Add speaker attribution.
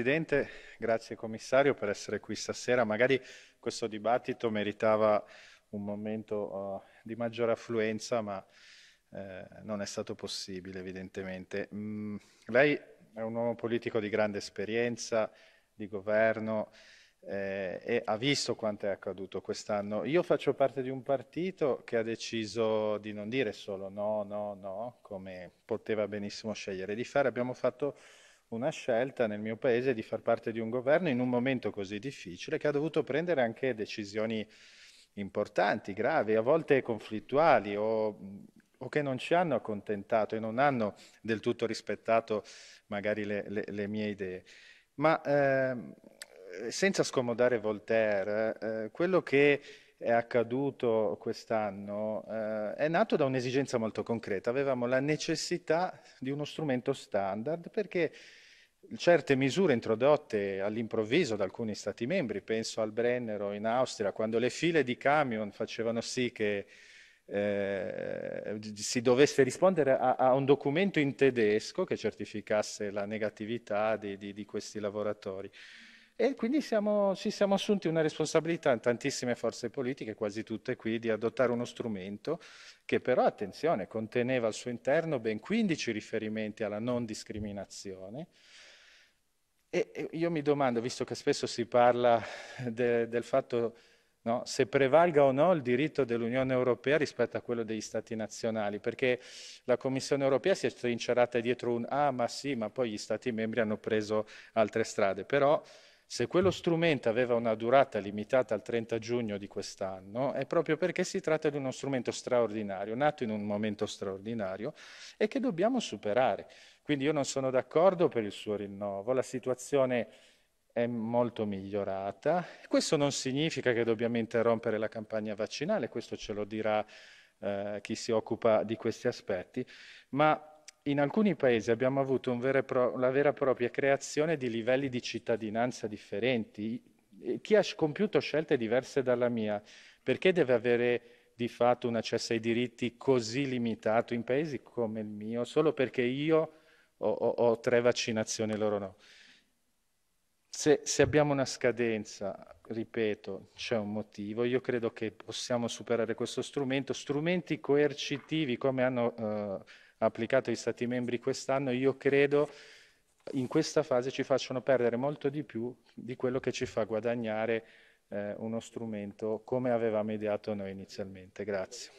Speaker 1: Presidente, grazie Commissario per essere qui stasera. Magari questo dibattito meritava un momento uh, di maggiore affluenza, ma eh, non è stato possibile evidentemente. Mm, lei è un uomo politico di grande esperienza, di governo, eh, e ha visto quanto è accaduto quest'anno. Io faccio parte di un partito che ha deciso di non dire solo no, no, no, come poteva benissimo scegliere di fare. Abbiamo fatto una scelta nel mio paese di far parte di un governo in un momento così difficile che ha dovuto prendere anche decisioni importanti, gravi, a volte conflittuali o, o che non ci hanno accontentato e non hanno del tutto rispettato magari le, le, le mie idee. Ma eh, senza scomodare Voltaire, eh, eh quello che è accaduto quest'anno eh, è nato da un'esigenza molto concreta. Avevamo la necessità di uno strumento standard perché certe misure introdotte all'improvviso da alcuni Stati membri, penso al Brennero in Austria, quando le file di camion facevano sì che eh, si dovesse rispondere a, a, un documento in tedesco che certificasse la negatività di, di, di questi lavoratori. E quindi siamo, ci siamo assunti una responsabilità, tantissime forze politiche, quasi tutte qui, di adottare uno strumento che però, attenzione, conteneva al suo interno ben 15 riferimenti alla non discriminazione. E io mi domando, visto che spesso si parla de, del fatto no, se prevalga o no il diritto dell'Unione Europea rispetto a quello degli Stati nazionali, perché la Commissione Europea si è trincerata dietro un ah ma sì, ma poi gli Stati membri hanno preso altre strade. Però se quello strumento aveva una durata limitata al 30 giugno di quest'anno è proprio perché si tratta di uno strumento straordinario, nato in un momento straordinario e che dobbiamo superare. Quindi io non sono d'accordo per il suo rinnovo, la situazione è molto migliorata. Questo non significa che dobbiamo interrompere la campagna vaccinale, questo ce lo dirà eh, chi si occupa di questi aspetti, ma in alcuni paesi abbiamo avuto pro- la vera e propria creazione di livelli di cittadinanza differenti. Chi ha compiuto scelte diverse dalla mia, perché deve avere di fatto un accesso ai diritti così limitato in paesi come il mio, solo perché io ho, ho, ho tre vaccinazioni e loro no? Se, se, abbiamo una scadenza, ripeto, c'è un motivo, io credo che possiamo superare questo strumento. Strumenti coercitivi come hanno... Eh, applicato ai Stati membri quest'anno, io credo in questa fase ci facciano perdere molto di più di quello che ci fa guadagnare eh, uno strumento come avevamo ideato noi inizialmente. Grazie.